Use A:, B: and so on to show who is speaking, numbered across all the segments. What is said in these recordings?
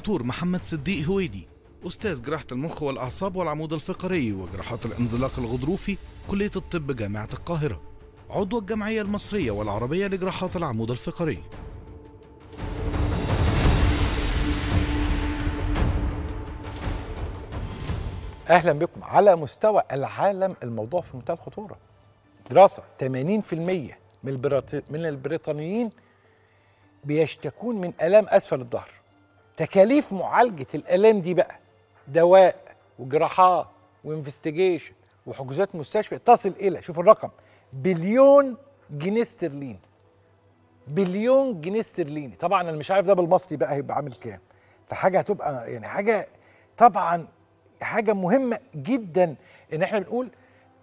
A: الدكتور محمد صديق هويدي أستاذ جراحة المخ والأعصاب والعمود الفقري وجراحات الانزلاق الغضروفي كلية الطب جامعة القاهرة عضو الجمعية المصرية والعربية لجراحات العمود الفقري
B: اهلا بكم على مستوى العالم الموضوع في منتهى الخطوره دراسه 80% من البريطانيين بيشتكون من الام اسفل الظهر تكاليف معالجه الالام دي بقى دواء وجراحات وانفستيجيشن وحجوزات مستشفى تصل الى شوف الرقم بليون جنيه استرليني بليون جنيه استرليني طبعا انا مش عارف ده بالمصري بقى هيبقى عامل كام فحاجه هتبقى يعني حاجه طبعا حاجه مهمه جدا ان احنا بنقول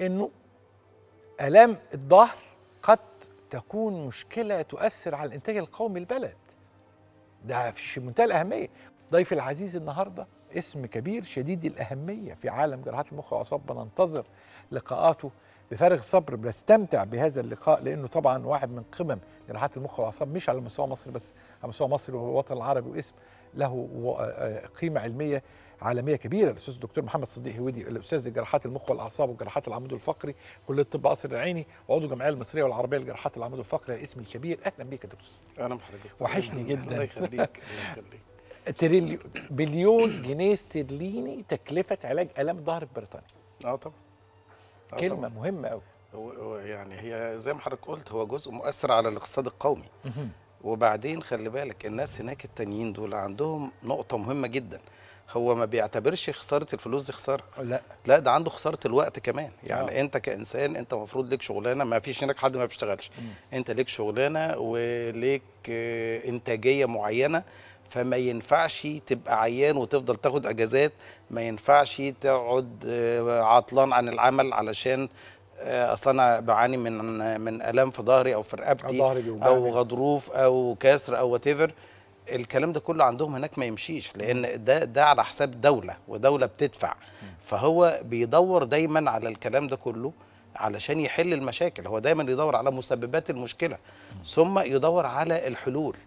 B: انه الام الظهر قد تكون مشكله تؤثر على الانتاج القومي للبلد ده في منتهى الأهمية ضيف العزيز النهارده اسم كبير شديد الأهمية في عالم جراحات المخ والأعصاب بننتظر لقاءاته بفارغ صبر بنستمتع بهذا اللقاء لأنه طبعا واحد من قمم جراحات المخ والأعصاب مش على مستوى مصر بس على مستوى مصر والوطن العربي واسم له آه، آه، قيمة علمية عالميه كبيره الاستاذ الدكتور محمد صديق هويدي الاستاذ جراحات المخ والاعصاب وجراحات العمود الفقري كليه طب قصر العيني وعضو الجمعيه المصريه والعربيه لجراحات العمود الفقري الاسم الكبير اهلا بيك يا دكتور صديق انا بحضرتك وحشني جدا الله يخليك تريليون بليون جنيه استرليني تكلفه علاج الام الظهر في بريطانيا اه طبعا
A: آه، كلمه طبعًا. مهمه قوي يعني هي زي ما حضرتك قلت هو جزء مؤثر على الاقتصاد القومي وبعدين خلي بالك الناس هناك التانيين دول عندهم نقطة مهمة جدا هو ما بيعتبرش خساره الفلوس دي خساره لا لا ده عنده خساره الوقت كمان يعني آه. انت كانسان انت المفروض ليك شغلانه ما فيش هناك حد ما بيشتغلش انت ليك شغلانه وليك آه، انتاجيه معينه فما ينفعش تبقى عيان وتفضل تاخد اجازات ما ينفعش تقعد آه، عطلان عن العمل علشان آه، اصل انا بعاني من من الام في ظهري او في رقبتي او غضروف او كسر او وات الكلام ده كله عندهم هناك ما يمشيش لان ده ده على حساب دوله ودوله بتدفع فهو بيدور دايما على الكلام ده كله علشان يحل المشاكل هو دايما يدور على مسببات المشكله ثم يدور على الحلول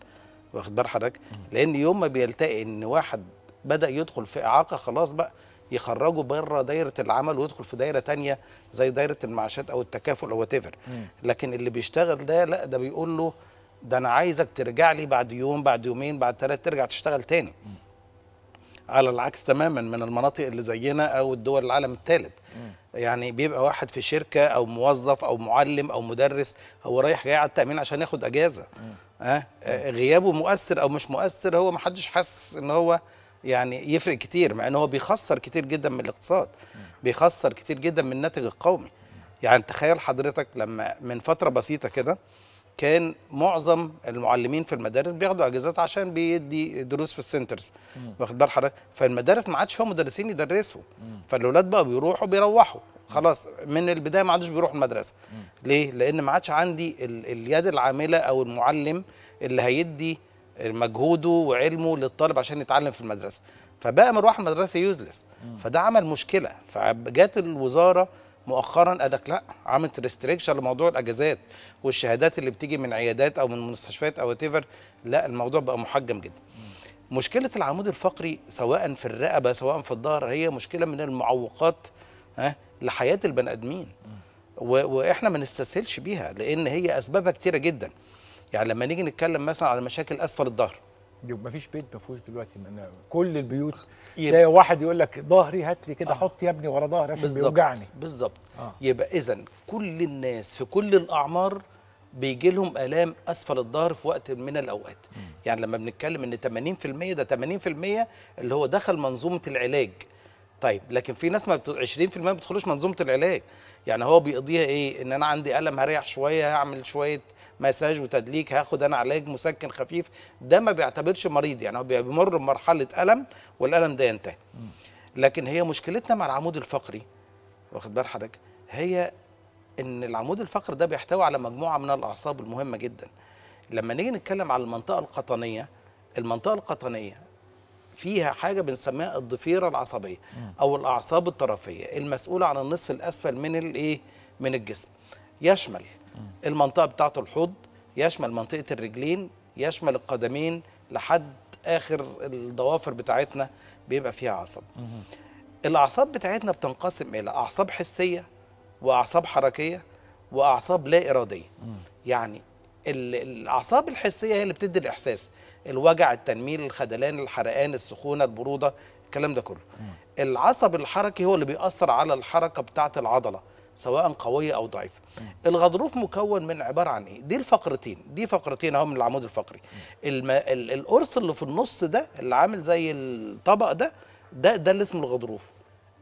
A: واخد بال حضرتك لان يوم ما بيلتقي ان واحد بدا يدخل في اعاقه خلاص بقى يخرجوا بره دايره العمل ويدخل في دايره تانية زي دايره المعاشات او التكافل او وات لكن اللي بيشتغل ده لا ده بيقول له ده انا عايزك ترجع لي بعد يوم بعد يومين بعد ثلاث ترجع تشتغل تاني على العكس تماما من المناطق اللي زينا او الدول العالم الثالث يعني بيبقى واحد في شركه او موظف او معلم او مدرس هو رايح جاي على التامين عشان ياخد اجازه أه؟ غيابه مؤثر او مش مؤثر هو ما حدش حاسس ان هو يعني يفرق كتير مع ان هو بيخسر كتير جدا من الاقتصاد بيخسر كتير جدا من الناتج القومي يعني تخيل حضرتك لما من فتره بسيطه كده كان معظم المعلمين في المدارس بياخدوا اجازات عشان بيدي دروس في السنترز واخد بال حضرتك فالمدارس ما عادش فيها مدرسين يدرسوا فالولاد بقى بيروحوا بيروحوا خلاص من البدايه ما عادش بيروح المدرسه ليه لان ما عادش عندي اليد العامله او المعلم اللي هيدي مجهوده وعلمه للطالب عشان يتعلم في المدرسه فبقى مروح المدرسه يوزلس فده عمل مشكله فجت الوزاره مؤخرا قالك لا عملت ريستريكشن لموضوع الاجازات والشهادات اللي بتيجي من عيادات او من مستشفيات او تيفر لا الموضوع بقى محجم جدا مشكله العمود الفقري سواء في الرقبه سواء في الظهر هي مشكله من المعوقات ها لحياه البني ادمين واحنا ما نستسهلش بيها لان هي اسبابها كتيره جدا يعني لما نيجي نتكلم مثلا على مشاكل اسفل الظهر
B: ما فيش بيت ما فيهوش دلوقتي من كل البيوت تلاقي واحد يقول لك ظهري هات لي كده آه. حط يا ابني ورا ظهري عشان بيوجعني
A: بالظبط آه. يبقى اذا كل الناس في كل الاعمار بيجي لهم الام اسفل الظهر في وقت من الاوقات م. يعني لما بنتكلم ان 80% ده 80% اللي هو دخل منظومه العلاج طيب لكن في ناس ما بت... 20% ما بيدخلوش منظومه العلاج يعني هو بيقضيها ايه ان انا عندي الم هريح شويه هعمل شويه مساج وتدليك هاخد انا علاج مسكن خفيف ده ما بيعتبرش مريض يعني هو بيمر بمرحله الم والالم ده ينتهي لكن هي مشكلتنا مع العمود الفقري واخد بال حضرتك هي ان العمود الفقري ده بيحتوي على مجموعه من الاعصاب المهمه جدا لما نيجي نتكلم على المنطقه القطنيه المنطقه القطنيه فيها حاجه بنسميها الضفيره العصبيه او الاعصاب الطرفيه المسؤوله عن النصف الاسفل من الايه من الجسم يشمل المنطقه بتاعته الحوض يشمل منطقه الرجلين يشمل القدمين لحد اخر الضوافر بتاعتنا بيبقى فيها عصب الاعصاب بتاعتنا بتنقسم الى اعصاب حسيه واعصاب حركيه واعصاب لا اراديه يعني الاعصاب الحسيه هي اللي بتدي الاحساس الوجع التنميل الخدلان الحرقان السخونه البروده الكلام ده كله العصب الحركي هو اللي بيأثر على الحركه بتاعه العضله سواء قويه او ضعيفه الغضروف مكون من عباره عن ايه دي الفقرتين دي فقرتين اهو من العمود الفقري الم... ال... القرص اللي في النص ده اللي عامل زي الطبق ده ده ده اللي اسمه الغضروف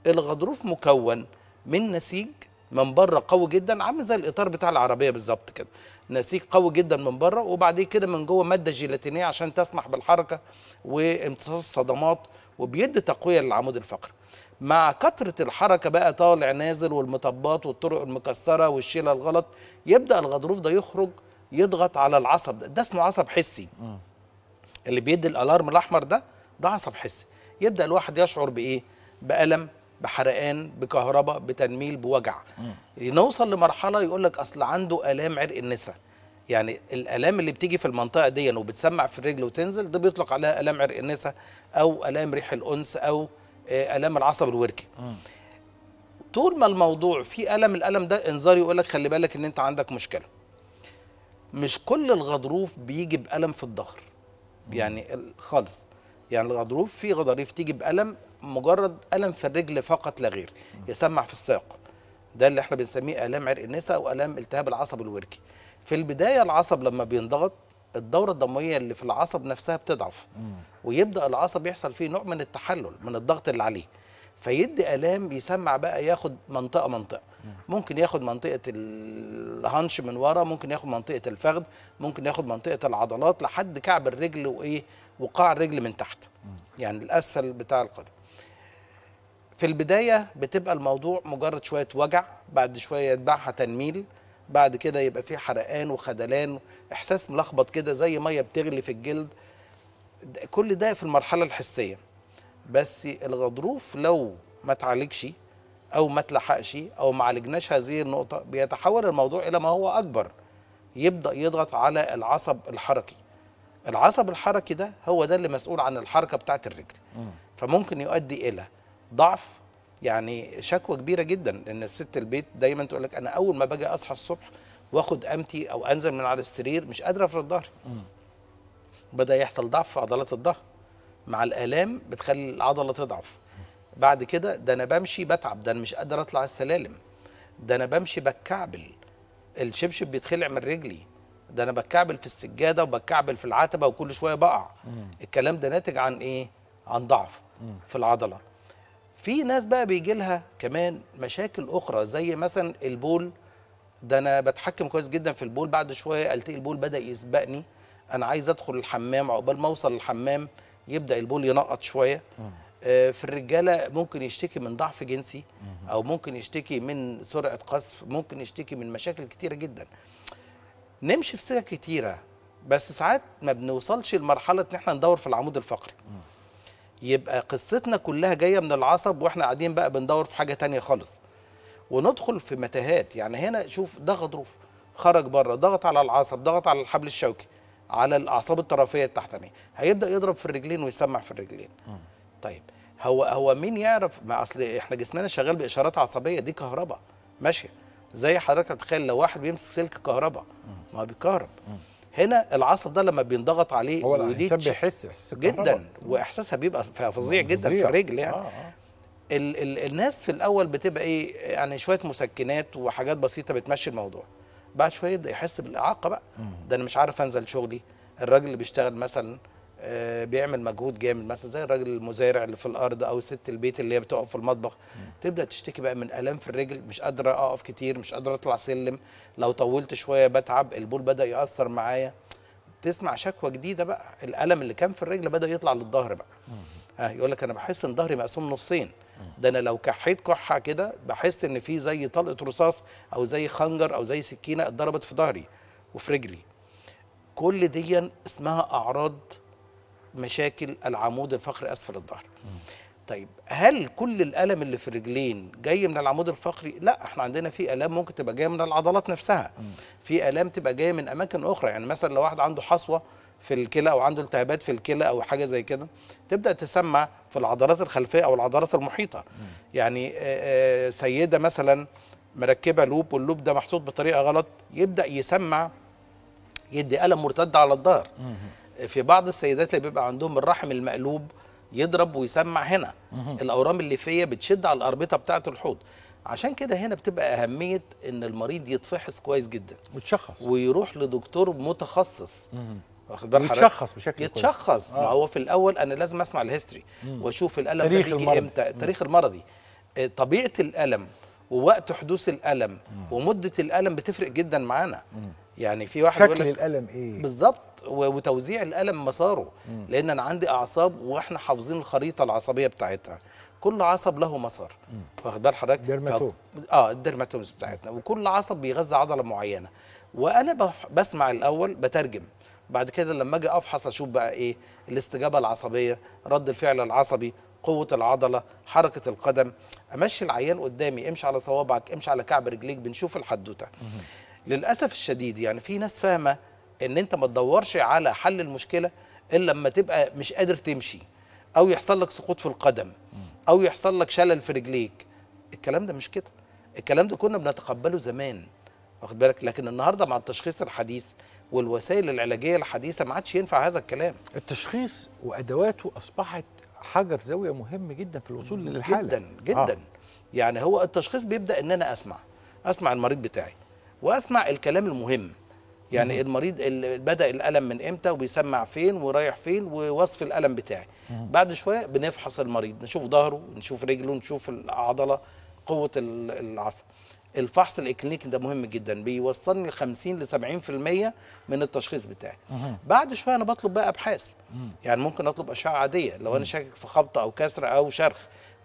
A: الغضروف مكون من نسيج من بره قوي جدا عامل زي الاطار بتاع العربيه بالظبط كده نسيج قوي جدا من بره وبعد كده من جوه ماده جيلاتينيه عشان تسمح بالحركه وامتصاص الصدمات وبيدي تقويه للعمود الفقري مع كثرة الحركة بقى طالع نازل والمطبات والطرق المكسرة والشيلة الغلط يبدأ الغضروف ده يخرج يضغط على العصب ده, ده اسمه عصب حسي م. اللي بيدي الألارم الأحمر ده ده عصب حسي يبدأ الواحد يشعر بإيه؟ بألم بحرقان بكهرباء بتنميل بوجع م. نوصل لمرحلة يقول لك أصل عنده آلام عرق النسا يعني الالام اللي بتيجي في المنطقه دي وبتسمع في الرجل وتنزل ده بيطلق عليها الام عرق النسا او الام ريح الانس او آه، الام العصب الوركي طول ما الموضوع في الم الالم ده انذار يقول لك خلي بالك ان انت عندك مشكله مش كل الغضروف بيجي بالم في الظهر يعني خالص يعني الغضروف في غضاريف تيجي بالم مجرد الم في الرجل فقط لا غير يسمع في الساق ده اللي احنا بنسميه الام عرق النساء او الام التهاب العصب الوركي في البدايه العصب لما بينضغط الدوره الدمويه اللي في العصب نفسها بتضعف ويبدا العصب يحصل فيه نوع من التحلل من الضغط اللي عليه فيدي الام يسمع بقى ياخد منطقه منطقه ممكن ياخد منطقه الهانش من ورا ممكن ياخد منطقه الفخذ ممكن ياخد منطقه العضلات لحد كعب الرجل وايه وقاع الرجل من تحت يعني الاسفل بتاع القدم في البدايه بتبقى الموضوع مجرد شويه وجع بعد شويه يتبعها تنميل بعد كده يبقى في حرقان وخدلان احساس ملخبط كده زي ميه بتغلي في الجلد كل ده في المرحله الحسيه بس الغضروف لو ما اتعالجش او ما اتلحقش او ما عالجناش هذه النقطه بيتحول الموضوع الى ما هو اكبر يبدا يضغط على العصب الحركي العصب الحركي ده هو ده اللي مسؤول عن الحركه بتاعه الرجل فممكن يؤدي الى ضعف يعني شكوى كبيره جدا لان الست البيت دايما تقول لك انا اول ما باجي اصحى الصبح واخد أمتي او انزل من على السرير مش قادره افرد ظهري بدا يحصل ضعف في عضلات الظهر مع الالام بتخلي العضله تضعف بعد كده ده انا بمشي بتعب ده انا مش قادر اطلع السلالم ده انا بمشي بتكعبل الشبشب بيتخلع من رجلي ده انا بتكعبل في السجاده وبتكعبل في العتبه وكل شويه بقع مم. الكلام ده ناتج عن ايه عن ضعف مم. في العضله في ناس بقى بيجي لها كمان مشاكل اخرى زي مثلا البول ده انا بتحكم كويس جدا في البول بعد شويه التقي إيه، البول بدا يسبقني انا عايز ادخل الحمام عقبال ما اوصل الحمام يبدا البول ينقط شويه آه، في الرجاله ممكن يشتكي من ضعف جنسي او ممكن يشتكي من سرعه قذف ممكن يشتكي من مشاكل كتيره جدا نمشي في سكه كتيره بس ساعات ما بنوصلش لمرحله ان احنا ندور في العمود الفقري يبقى قصتنا كلها جايه من العصب واحنا قاعدين بقى بندور في حاجه تانية خالص وندخل في متاهات يعني هنا شوف ده غضروف خرج بره ضغط على العصب ضغط على الحبل الشوكي على الاعصاب الطرفيه التحتانيه يعني. هيبدا يضرب في الرجلين ويسمع في الرجلين طيب هو هو مين يعرف ما اصل احنا جسمنا شغال باشارات عصبيه دي كهرباء ماشيه زي حضرتك تتخيل لو واحد بيمسك سلك كهرباء ما هو بيتكهرب هنا العصب ده لما بينضغط عليه هو الانسان بيحس احساس جدا واحساسها بيبقى فظيع جدا في الرجل يعني آه آه. ال ال الناس في الاول بتبقى ايه يعني شويه مسكنات وحاجات بسيطه بتمشي الموضوع بعد شويه يبدا يحس بالاعاقه بقى ده انا مش عارف انزل شغلي الراجل اللي بيشتغل مثلا آه، بيعمل مجهود جامد مثلا زي الراجل المزارع اللي في الارض او ست البيت اللي هي بتقف في المطبخ تبدا تشتكي بقى من الام في الرجل مش قادره اقف كتير مش قادره اطلع سلم لو طولت شويه بتعب البول بدا ياثر معايا تسمع شكوى جديده بقى الالم اللي كان في الرجل بدا يطلع للظهر بقى آه، يقول لك انا بحس ان ظهري مقسوم نصين ده انا لو كحيت كحه كده بحس ان في زي طلقه رصاص او زي خنجر او زي سكينه اتضربت في ظهري وفي رجلي كل دي اسمها اعراض مشاكل العمود الفقري اسفل الظهر طيب هل كل الالم اللي في الرجلين جاي من العمود الفقري لا احنا عندنا في الام ممكن تبقى جايه من العضلات نفسها في الام تبقى جايه من اماكن اخرى يعني مثلا لو واحد عنده حصوه في الكلى او عنده التهابات في الكلى او حاجه زي كده تبدا تسمع في العضلات الخلفيه او العضلات المحيطه يعني سيده مثلا مركبه لوب واللوب ده محطوط بطريقه غلط يبدا يسمع يدي الم مرتد على الظهر في بعض السيدات اللي بيبقى عندهم الرحم المقلوب يضرب ويسمع هنا الاورام اللي فيها بتشد على الاربطه بتاعه الحوض عشان كده هنا بتبقى اهميه ان المريض يتفحص كويس جدا وتشخص ويروح لدكتور متخصص واخد بال يتشخص بشكل يتشخص آه. ما هو في الاول انا لازم اسمع الهيستوري واشوف الالم ده بيجي امتى التاريخ المرضي آه، طبيعه الالم ووقت حدوث الالم مم. ومده الالم بتفرق جدا معانا يعني في واحد شكل يقولك
B: الالم
C: ايه
A: بالظبط وتوزيع الالم مساره مم. لان انا عندي اعصاب واحنا حافظين الخريطه العصبيه بتاعتها كل عصب له مسار واخد بال حضرتك ف... اه الديرماتومز بتاعتنا وكل عصب بيغذي عضله معينه وانا بسمع الاول بترجم بعد كده لما اجي افحص اشوف بقى ايه الاستجابه العصبيه رد الفعل العصبي قوه العضله حركه القدم امشي العيان قدامي امشي على صوابعك امشي على كعب رجليك بنشوف الحدوته للاسف الشديد يعني في ناس فاهمه ان انت ما تدورش على حل المشكله الا لما تبقى مش قادر تمشي او يحصل لك سقوط في القدم او يحصل لك شلل في رجليك الكلام ده مش كده الكلام ده كنا بنتقبله زمان واخد بالك لكن النهارده مع التشخيص الحديث والوسائل العلاجيه الحديثه ما عادش ينفع هذا الكلام التشخيص وادواته اصبحت حجر زاويه مهم جدا في الوصول للحاله جدا جدا آه. يعني هو التشخيص بيبدا ان انا اسمع اسمع المريض بتاعي واسمع الكلام المهم يعني مم. المريض اللي بدا الالم من امتى وبيسمع فين ورايح فين ووصف الالم بتاعي مم. بعد شويه بنفحص المريض نشوف ظهره نشوف رجله نشوف العضله قوه العصب الفحص الاكلينيكي ده مهم جدا بيوصلني 50 ل 70% من التشخيص بتاعي بعد شويه انا بطلب بقى ابحاث يعني ممكن اطلب اشعه عاديه لو انا شاكك في خبطه او كسر او شرخ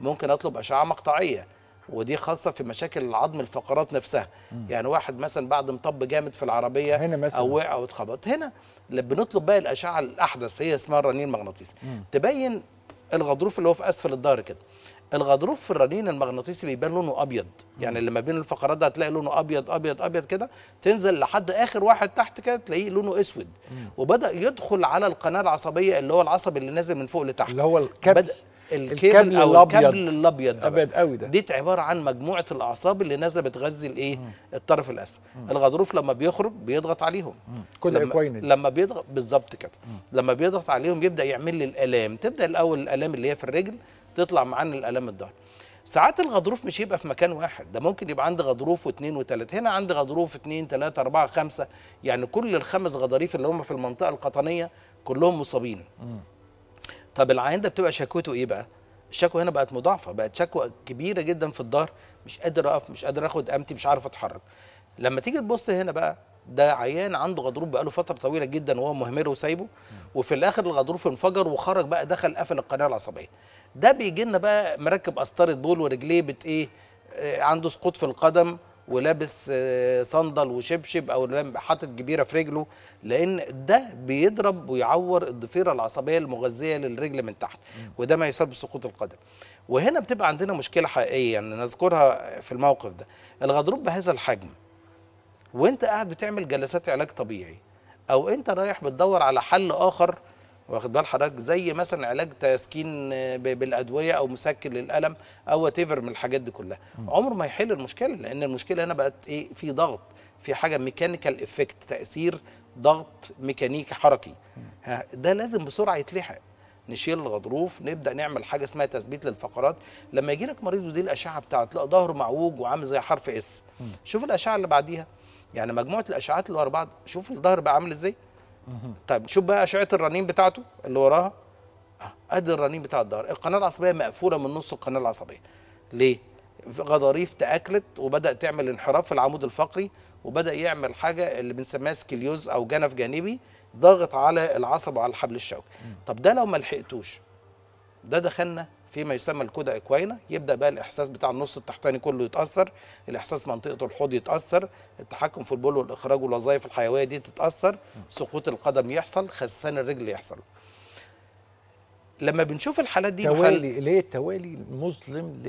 A: ممكن اطلب اشعه مقطعيه ودي خاصه في مشاكل العظم الفقرات نفسها مم. يعني واحد مثلا بعد مطب جامد في العربيه هنا مثلا. او وقع او اتخبط هنا بنطلب بقى الاشعه الاحدث هي اسمها الرنين المغناطيسي تبين الغضروف اللي هو في اسفل الظهر كده الغضروف في الرنين المغناطيسي بيبان لونه ابيض يعني اللي ما بين الفقرات ده هتلاقي لونه ابيض ابيض ابيض كده تنزل لحد اخر واحد تحت كده تلاقيه لونه اسود وبدا يدخل على القناه العصبيه اللي هو العصب اللي نازل من فوق لتحت اللي هو الكبل بدأ الكبل, الكبل او الابيض الابيض ده ابيض قوي ده دي عباره عن مجموعه الاعصاب اللي نازله بتغذي الايه الطرف الاسفل الغضروف لما بيخرج بيضغط عليهم كل لما, لما بيضغط بالظبط كده لما بيضغط عليهم يبدا يعمل لي الالام تبدا الاول الالام اللي هي في الرجل تطلع معانا الالام الضهر ساعات الغضروف مش هيبقى في مكان واحد ده ممكن يبقى عندي غضروف واثنين وثلاثة هنا عندي غضروف اثنين ثلاثة أربعة خمسة يعني كل الخمس غضاريف اللي هم في المنطقة القطنية كلهم مصابين طب العيان ده بتبقى شكوته ايه بقى الشكوى هنا بقت مضاعفه بقت شكوى كبيره جدا في الظهر مش قادر اقف مش قادر اخد أمتي مش عارف اتحرك لما تيجي تبص هنا بقى ده عيان عنده غضروف بقاله فتره طويله جدا وهو مهمله وسايبه وفي الاخر الغضروف انفجر وخرج بقى دخل قفل القناه العصبيه ده بيجي لنا بقى مركب قسطره بول ورجليه بت ايه آه، عنده سقوط في القدم ولابس آه، صندل وشبشب او حاطط جبيره في رجله لان ده بيضرب ويعور الضفيره العصبيه المغذيه للرجل من تحت وده ما يسبب سقوط القدم وهنا بتبقى عندنا مشكله حقيقيه يعني نذكرها في الموقف ده الغضروف بهذا الحجم وانت قاعد بتعمل جلسات علاج طبيعي او انت رايح بتدور على حل اخر واخد بال حضرتك زي مثلا علاج تسكين آه، بالادويه او مسكن للالم او تيفر من الحاجات دي كلها عمر ما يحل المشكله لان المشكله هنا بقت ايه في ضغط في حاجه ميكانيكال افكت تاثير ضغط ميكانيكي حركي ده لازم بسرعه يتلحق نشيل الغضروف نبدا نعمل حاجه اسمها تثبيت للفقرات لما يجي لك مريض ودي الاشعه بتاعته تلاقي ظهره معوج وعامل زي حرف اس شوف الاشعه اللي بعديها يعني مجموعه الاشعات اللي ورا بعض شوف الظهر بقى عامل ازاي طيب شوف بقى اشعه الرنين بتاعته اللي وراها آه، ادي الرنين بتاع الظهر القناه العصبيه مقفوله من نص القناه العصبيه ليه غضاريف تاكلت وبدا تعمل انحراف في العمود الفقري وبدا يعمل حاجه اللي بنسميها سكليوز او جنف جانبي ضاغط على العصب وعلى الحبل الشوكي طب ده لو ما لحقتوش ده دخلنا فيما يسمى الكودا اكوينا يبدا بقى الاحساس بتاع النص التحتاني كله يتاثر الاحساس منطقه الحوض يتاثر التحكم في البول والاخراج والوظائف الحيويه دي تتاثر سقوط القدم يحصل خسان الرجل يحصل لما بنشوف الحالات دي توالي
B: ليه التوالي المظلم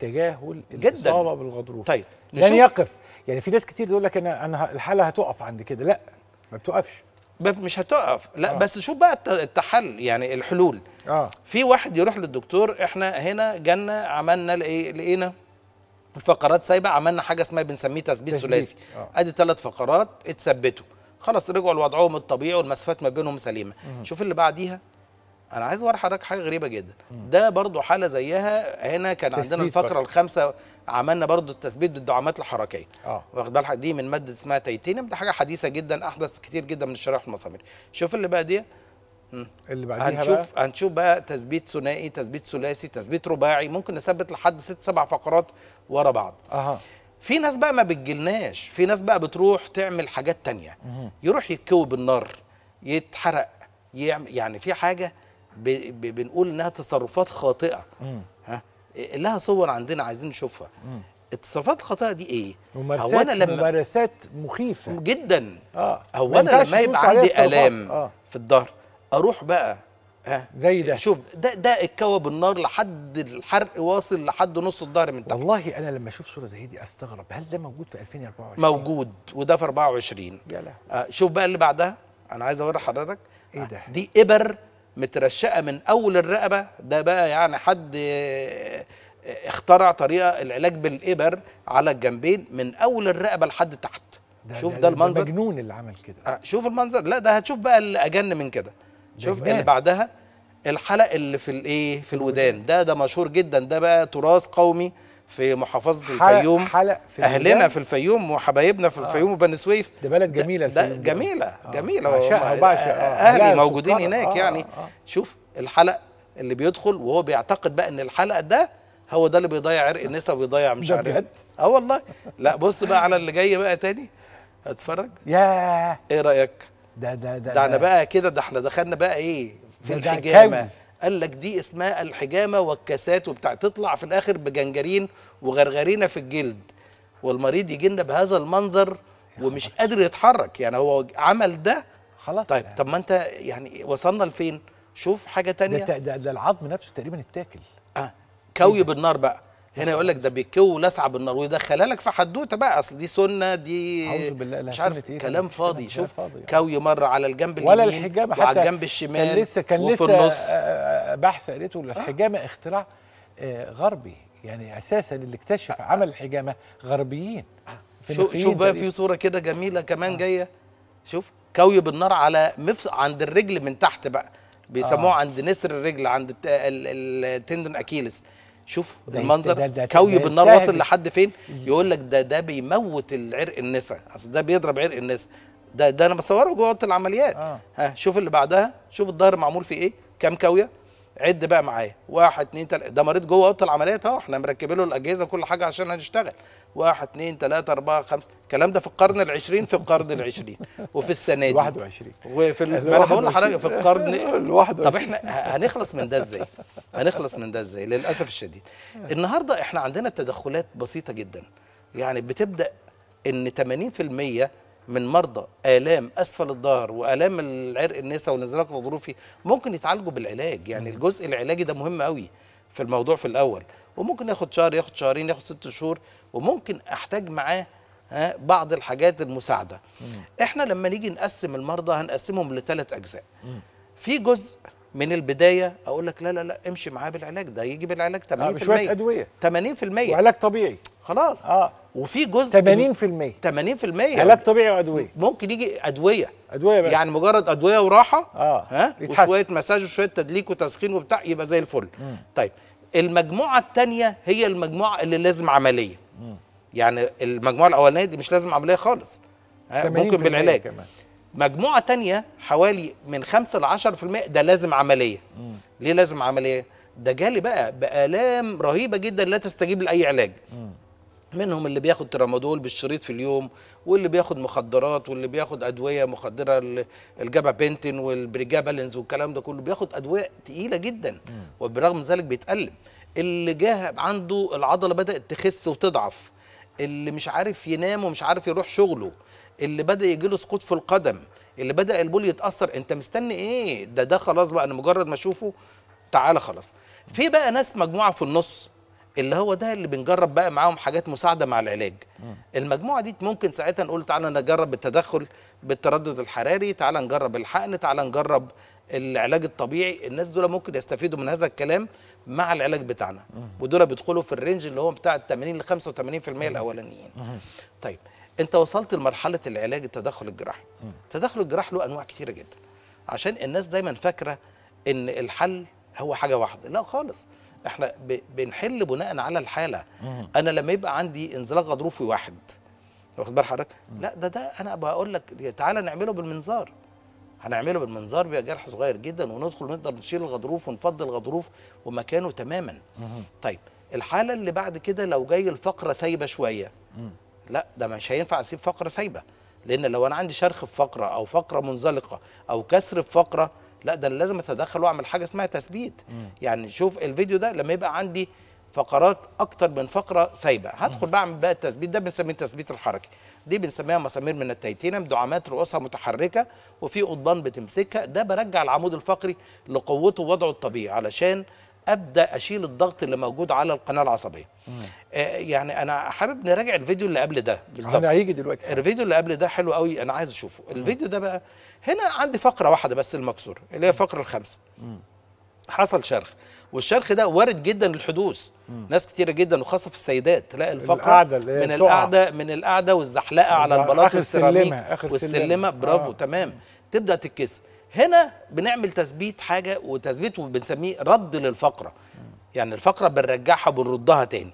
B: لتجاهل الاصابه بالغضروف طيب لن يقف يعني في ناس كتير تقول لك انا انا الحاله هتقف عند كده لا ما بتقفش
A: مش هتقف لا آه. بس شوف بقى التحل يعني الحلول آه. في واحد يروح للدكتور احنا هنا جنة عملنا الايه لقينا الفقرات سايبه عملنا حاجه اسمها بنسميه تثبيت ثلاثي آه. ادي ثلاث فقرات اتثبتوا خلاص رجعوا لوضعهم الطبيعي والمسافات ما بينهم سليمه مم. شوف اللي بعديها انا عايز اوري حضرتك حاجه غريبه جدا ده برضو حاله زيها هنا كان عندنا الفقره برضو. الخامسه عملنا برضو التثبيت بالدعامات الحركيه اه واخد بالك دي من ماده اسمها تيتانيوم ده حاجه حديثه جدا احدث كتير جدا من الشرايح المسامير شوف اللي بقى دي اللي بعديها هنشوف بقى هنشوف بقى تثبيت ثنائي تثبيت ثلاثي تثبيت رباعي ممكن نثبت لحد ست سبع فقرات ورا بعض اها في ناس بقى ما بتجيلناش في ناس بقى بتروح تعمل حاجات تانية يروح يتكوي بالنار يتحرق يعني في حاجه بنقول انها تصرفات خاطئه ها لها صور عندنا عايزين نشوفها مم. التصرفات الخاطئه دي ايه ممارسات هو انا لما ممارسات مخيفه جدا اه هو انا لما يبقى عندي الام آه. في الظهر اروح بقى ها زي ده شوف ده ده اتكوى بالنار لحد الحرق واصل لحد نص الظهر من تحت والله انا لما اشوف صوره زي دي استغرب هل ده موجود في 2024 موجود وده في 24 يا لهوي آه شوف بقى اللي بعدها انا عايز اوري حضرتك ايه ده آه دي ابر مترشقه من اول الرقبه ده بقى يعني حد آه، آه، اخترع طريقه العلاج بالابر على الجنبين من اول الرقبه لحد تحت ده شوف ده, ده المنظر ده
B: مجنون اللي عمل كده
A: آه، شوف المنظر لا ده هتشوف بقى اللي اجن من كده شوف جنان. اللي بعدها الحلق اللي في الايه في الودان ده ده مشهور جدا ده بقى تراث قومي في محافظه الفيوم في اهلنا في الفيوم وحبايبنا في آه. الفيوم آه. وبني سويف ده بلد جميله ده الفيوم ده جميله آه. جميله آه. آه. اهلي موجودين هناك آه. يعني آه. شوف الحلق اللي بيدخل وهو بيعتقد بقى ان الحلق ده هو ده اللي بيضيع عرق النساء وبيضيع مش عارف إيه. اه والله لا بص بقى على اللي جاي بقى تاني هتفرج ياه ايه رايك ده
B: ده ده ده احنا بقى
A: كده ده احنا دخلنا بقى ايه في الحجامه قال لك دي اسمها الحجامه والكاسات وبتاع تطلع في الاخر بجنجرين وغرغرينا في الجلد والمريض يجي لنا بهذا المنظر ومش قادر يتحرك يعني هو عمل ده خلاص طيب يعني. طب ما انت يعني وصلنا لفين شوف حاجه تانية ده, ده العظم نفسه تقريبا اتاكل اه كوي بالنار بقى هنا يقول لك ده بيكو لسعة بالنار ويدخلها لك في حدوته بقى اصل دي سنه دي بالله مش عارف إيه كلام فاضي شوف فاضي. كوي مره على الجنب اليمين ولا الحجامه حتى وعلى الجنب الشمال كان لسه كان وفي لسه النص. آه،
B: آه، بحث قريته الحجامه آه. اختراع غربي يعني اساسا اللي اكتشف آه. عمل الحجامه غربيين
A: آه. شوف شوف بقى في صوره كده جميله كمان آه. جايه شوف كوي بالنار على مف... عند الرجل من تحت بقى بيسموه آه. عند نسر الرجل عند التندن اكيلس شوف المنظر ده ده كوي بالنار واصل لحد فين يقول لك ده ده بيموت العرق النسا اصل ده بيضرب عرق النسا ده ده انا بصوره جوه اوضه العمليات آه. ها شوف اللي بعدها شوف الظهر معمول فيه ايه كام كاويه عد بقى معايا واحد اثنين ثلاثه ده مريض جوه اوضه العمليات اهو احنا مركبين له الاجهزه كل حاجه عشان هنشتغل واحد اثنين ثلاثه اربعه خمسه الكلام ده في القرن العشرين في القرن العشرين وفي السنه دي 21 وفي انا بقول لحضرتك في القرن ال 21 طب احنا هنخلص من ده ازاي؟ هنخلص من ده ازاي للاسف الشديد آه. النهارده احنا عندنا تدخلات بسيطه جدا يعني بتبدا ان 80% من مرضى الام اسفل الظهر والام العرق النسا والانزلاق الغضروفي ممكن يتعالجوا بالعلاج يعني الجزء العلاجي ده مهم قوي في الموضوع في الاول وممكن ياخد شهر ياخد شهرين ياخد ست شهور وممكن احتاج معاه بعض الحاجات المساعده احنا لما نيجي نقسم المرضى هنقسمهم لثلاث اجزاء في جزء من البدايه اقول لك لا لا لا امشي معاه بالعلاج ده يجي بالعلاج 80% آه بشويه ادويه 80% وعلاج طبيعي خلاص اه وفي جزء 80% 80% علاج طبيعي وادويه ممكن يجي ادويه ادويه بس يعني مجرد ادويه وراحه اه ها وشويه مساج وشويه تدليك وتسخين وبتاع يبقى زي الفل مم. طيب المجموعه الثانيه هي المجموعه اللي لازم عمليه مم. يعني المجموعه الاولانيه دي مش لازم عمليه خالص
C: ممكن بالعلاج كمان.
A: مجموعة تانية حوالي من 5 ل 10% ده لازم عملية ليه لازم عملية؟ ده جالي بقى بآلام رهيبة جدا لا تستجيب لأي علاج منهم اللي بياخد ترامادول بالشريط في اليوم واللي بياخد مخدرات واللي بياخد ادويه مخدره الجابا بنتين والبريجابالينز والكلام ده كله بياخد ادويه تقيله جدا وبرغم من ذلك بيتالم اللي جاه عنده العضله بدات تخس وتضعف اللي مش عارف ينام ومش عارف يروح شغله اللي بدا يجي له سقوط في القدم اللي بدا البول يتاثر انت مستني ايه ده ده خلاص بقى انا مجرد ما اشوفه تعالى خلاص في بقى ناس مجموعه في النص اللي هو ده اللي بنجرب بقى معاهم حاجات مساعده مع العلاج المجموعه دي ممكن ساعتها نقول تعالى نجرب التدخل بالتردد الحراري تعالى نجرب الحقن تعالى نجرب العلاج الطبيعي الناس دول ممكن يستفيدوا من هذا الكلام مع العلاج بتاعنا ودول بيدخلوا في الرينج اللي هو بتاع 80 ل 85% الاولانيين طيب انت وصلت لمرحله العلاج التدخل الجراحي التدخل الجراحي له انواع كثيرة جدا عشان الناس دايما فاكره ان الحل هو حاجه واحده لا خالص احنا بنحل بناء على الحاله انا لما يبقى عندي انزلاق غضروفي واحد واخد بال حضرتك لا ده ده انا بقول لك تعالى نعمله بالمنظار هنعمله بالمنظار بيبقى جرح صغير جدا وندخل نقدر نشيل الغضروف ونفضي الغضروف ومكانه تماما طيب الحاله اللي بعد كده لو جاي الفقره سايبه شويه لا ده مش هينفع اسيب فقره سايبه لان لو انا عندي شرخ في فقره او فقره منزلقه او كسر في فقره لا ده انا لازم اتدخل واعمل حاجه اسمها تثبيت يعني شوف الفيديو ده لما يبقى عندي فقرات اكتر من فقره سايبه هدخل بعمل بقى التثبيت ده بنسميه التثبيت الحركي دي بنسميها مسامير من التيتينم دعامات رؤوسها متحركه وفي قضبان بتمسكها ده برجع العمود الفقري لقوته ووضعه الطبيعي علشان ابدا اشيل الضغط اللي موجود على القناه العصبيه آه يعني انا حابب نراجع الفيديو اللي قبل ده بالظبط هيجي دلوقتي الفيديو اللي قبل ده حلو قوي انا عايز اشوفه الفيديو ده بقى هنا عندي فقره واحده بس المكسور اللي هي الفقره الخامسه حصل شرخ والشرخ ده وارد جدا للحدوث ناس كتيره جدا وخاصه في السيدات تلاقي الفقره من القعده من القعده والزحلقه على البلاط والسيراميك والسلمه, والسلمة برافو آه. تمام تبدا تتكسر هنا بنعمل تثبيت حاجه وتثبيت وبنسميه رد للفقره يعني الفقره بنرجعها وبنردها تاني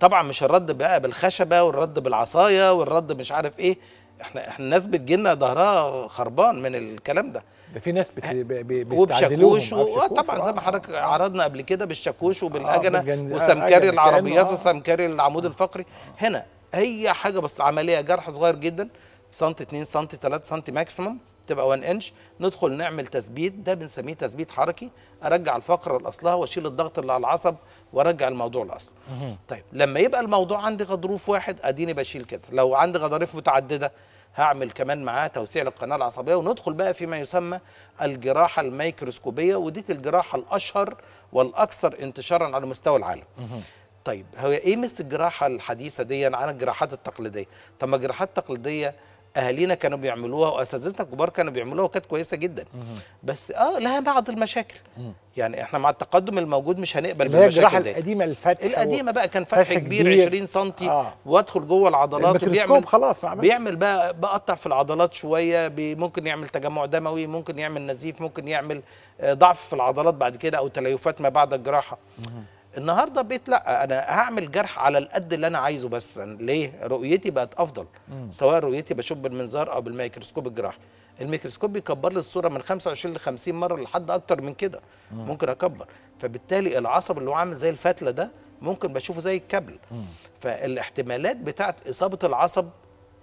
A: طبعا مش الرد بقى بالخشبه والرد بالعصايه والرد مش عارف ايه احنا احنا الناس بتجيلنا ظهرها خربان من الكلام ده ده في ناس بت... وبشاكوش آه، طبعا زي ما آه، حضرتك آه. عرضنا قبل كده بالشاكوش وبالاجنه آه وسمكري آه العربيات آه. وسمكري العمود الفقري هنا اي حاجه بس عمليه جرح صغير جدا سنتي 2 سنتي 3 سنتي ماكسيمم تبقى 1 انش ندخل نعمل تثبيت ده بنسميه تثبيت حركي ارجع الفقره لاصلها واشيل الضغط اللي على العصب وارجع الموضوع لاصله طيب لما يبقى الموضوع عندي غضروف واحد اديني بشيل كده لو عندي غضاريف متعدده هعمل كمان معاه توسيع للقناه العصبيه وندخل بقى فيما يسمى الجراحه الميكروسكوبيه ودي الجراحه الاشهر والاكثر انتشارا على مستوى العالم طيب هو ايه مثل الجراحه الحديثه دي يعني عن الجراحات التقليديه طب ما الجراحات التقليديه اهالينا كانوا بيعملوها واساتذتنا الكبار كانوا بيعملوها وكانت كويسه جدا بس اه لها بعض المشاكل يعني احنا مع التقدم الموجود مش هنقبل بالمشاكل دي القديمه الفتح القديمه بقى كان فتح, فتح كبير, 20 سم آه. وادخل جوه العضلات وبيعمل خلاص بيعمل بقى بقطع في العضلات شويه ممكن يعمل تجمع دموي ممكن يعمل نزيف ممكن يعمل آه، ضعف في العضلات بعد كده او تليفات ما بعد الجراحه النهارده بقيت لا انا هعمل جرح على القد اللي انا عايزه بس ليه رؤيتي بقت افضل مم. سواء رؤيتي بشوف بالمنظار او بالميكروسكوب الجراحي الميكروسكوب بيكبر لي الصوره من 25 ل 50 مره لحد اكتر من كده مم. ممكن اكبر فبالتالي العصب اللي هو عامل زي الفتله ده ممكن بشوفه زي الكبل فالاحتمالات بتاعت اصابه العصب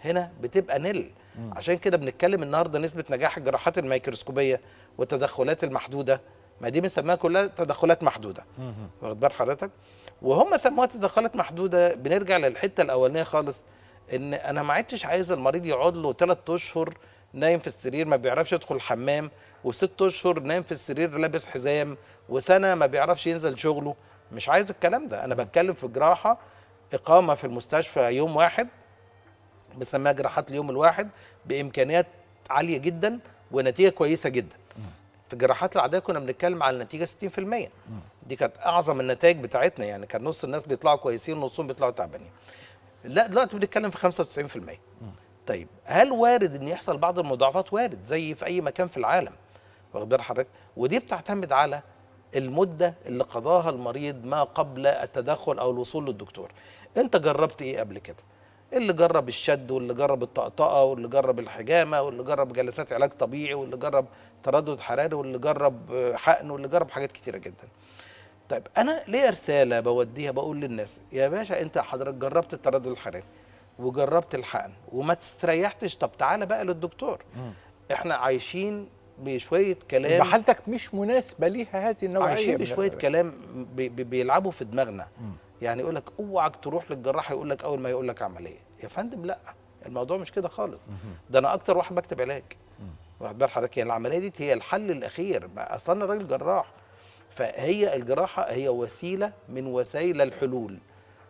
A: هنا بتبقى نل مم. عشان كده بنتكلم النهارده نسبه نجاح الجراحات الميكروسكوبيه والتدخلات المحدوده ما دي بنسميها كلها تدخلات محدوده واخد بال حضرتك وهم سموها تدخلات محدوده بنرجع للحته الاولانيه خالص ان انا ما عدتش عايز المريض يقعد له ثلاث اشهر نايم في السرير ما بيعرفش يدخل الحمام وست اشهر نايم في السرير لابس حزام وسنه ما بيعرفش ينزل شغله مش عايز الكلام ده انا بتكلم في جراحه اقامه في المستشفى يوم واحد بنسميها جراحات اليوم الواحد بامكانيات عاليه جدا ونتيجه كويسه جدا الجراحات العاديه كنا بنتكلم على النتيجه 60% دي كانت اعظم النتائج بتاعتنا يعني كان نص الناس بيطلعوا كويسين ونصهم بيطلعوا تعبانين لا دلوقتي بنتكلم في 95% طيب هل وارد ان يحصل بعض المضاعفات وارد زي في اي مكان في العالم واخد بال حضرتك ودي بتعتمد على المده اللي قضاها المريض ما قبل التدخل او الوصول للدكتور انت جربت ايه قبل كده اللي جرب الشد واللي جرب الطقطقه واللي جرب الحجامه واللي جرب جلسات علاج طبيعي واللي جرب تردد حراري واللي جرب حقن واللي جرب حاجات كتيره جدا. طيب انا ليه رساله بوديها بقول للناس يا باشا انت حضرتك جربت التردد الحراري وجربت الحقن وما تستريحتش طب تعالى بقى للدكتور. م. احنا عايشين بشويه كلام حالتك مش مناسبه ليها هذه النوعيه عايشين بشويه كلام بيلعبوا في دماغنا. م. يعني يقول لك اوعك تروح للجراح يقول لك اول ما يقول لك عمليه يا فندم لا الموضوع مش كده خالص ده انا اكتر واحد بكتب علاج واخد بال حضرتك يعني العمليه دي هي الحل الاخير اصلا انا راجل جراح فهي الجراحه هي وسيله من وسائل الحلول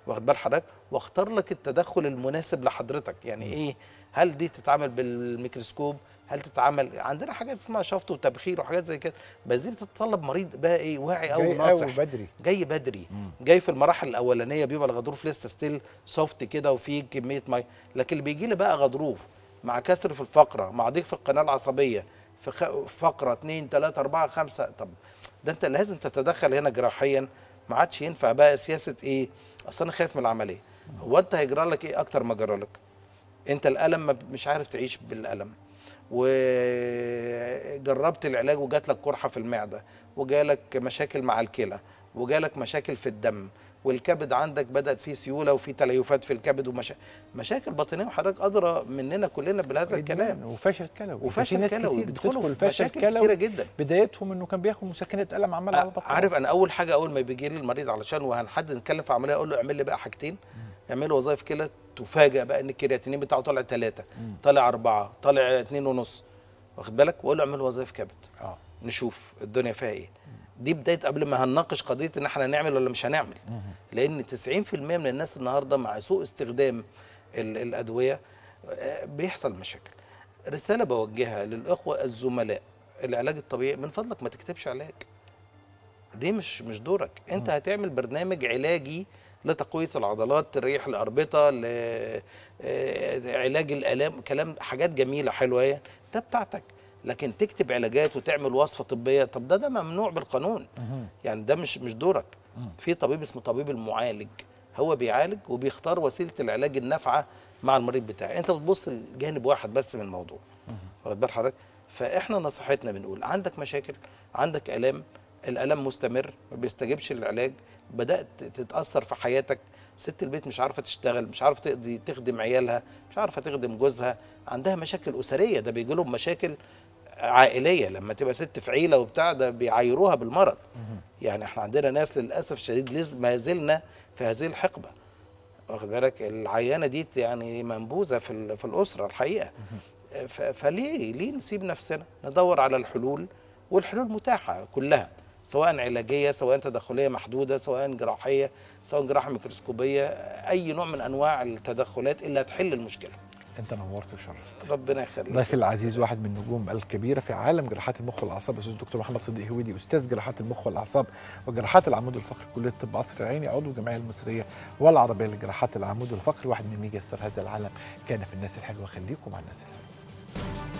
A: واخد بال حضرتك واختار لك التدخل المناسب لحضرتك يعني ايه هل دي تتعامل بالميكروسكوب هل تتعمل عندنا حاجات اسمها شفط وتبخير وحاجات زي كده بس دي بتتطلب مريض بقى ايه واعي قوي ناصح جاي بدري جاي بدري مم. جاي في المراحل الاولانيه بيبقى الغضروف لسه ستيل سوفت كده وفيه كميه ميه لكن اللي بيجي لي بقى غضروف مع كسر في الفقره مع ضيق في القناه العصبيه في فقره 2 3 4 5 طب ده انت لازم تتدخل هنا جراحيا ما عادش ينفع بقى سياسه ايه اصل انا خايف من العمليه هو انت هيجرى لك ايه اكتر ما جرى لك انت الالم مش عارف تعيش بالالم وجربت العلاج وجات لك قرحه في المعده وجالك مشاكل مع الكلى وجالك مشاكل في الدم والكبد عندك بدات فيه سيوله وفي تليفات في الكبد ومشاكل مشاكل باطنيه وحضرتك ادرى مننا كلنا بهذا الكلام وفشل كلوي وفشل كلوي بتدخل في فشل كلوي كتيره جدا بدايتهم انه كان بياخد مسكنات قلم عمال على بطنه عارف انا اول حاجه اول ما بيجي لي المريض علشان وهنحدد نتكلم في عمليه اقول له اعمل لي بقى حاجتين يعملوا وظائف كلى تفاجئ بقى ان الكرياتينين بتاعه طالع ثلاثه طالع اربعه طالع اثنين ونص واخد بالك واقول له اعمل وظائف كبد اه نشوف الدنيا فيها ايه دي بدايه قبل ما هنناقش قضيه ان احنا هنعمل ولا مش هنعمل لان 90% من الناس النهارده مع سوء استخدام الادويه آه، بيحصل مشاكل رساله بوجهها للاخوه الزملاء العلاج الطبيعي من فضلك ما تكتبش علاج دي مش مش دورك انت هتعمل برنامج علاجي لتقويه العضلات تريح الاربطه لعلاج آه، الالام كلام حاجات جميله حلوه هي ده بتاعتك لكن تكتب علاجات وتعمل وصفه طبيه طب ده ده ممنوع بالقانون يعني ده مش مش دورك في طبيب اسمه طبيب المعالج هو بيعالج وبيختار وسيله العلاج النافعه مع المريض بتاعي انت بتبص لجانب واحد بس من الموضوع واخد بال حضرتك فاحنا نصيحتنا بنقول عندك مشاكل عندك الام الالم مستمر ما بيستجبش للعلاج بدات تتاثر في حياتك ست البيت مش عارفه تشتغل مش عارفه تقضي تخدم عيالها مش عارفه تخدم جوزها عندها مشاكل اسريه ده بيجي لهم مشاكل عائليه لما تبقى ست في عيله وبتاع ده بيعايروها بالمرض يعني احنا عندنا ناس للاسف الشديد ما زلنا في هذه الحقبه واخد بالك العيانه دي يعني منبوذه في في الاسره الحقيقه فليه ليه نسيب نفسنا ندور على الحلول والحلول متاحه كلها سواء علاجيه سواء تدخليه محدوده سواء جراحيه سواء جراحه ميكروسكوبيه اي نوع من انواع التدخلات اللي هتحل المشكله
B: انت نورت وشرفت
A: ربنا يخليك ضيفي
B: العزيز واحد من النجوم الكبيره في عالم جراحات المخ والاعصاب الاستاذ الدكتور محمد صديق هويدي استاذ جراحات المخ والاعصاب وجراحات العمود الفقري كليه الطب عصر العيني عضو الجمعيه المصريه والعربيه لجراحات العمود الفقري واحد من ميجا ستار هذا العالم كان في الناس الحلوه خليكم مع الناس الحلوه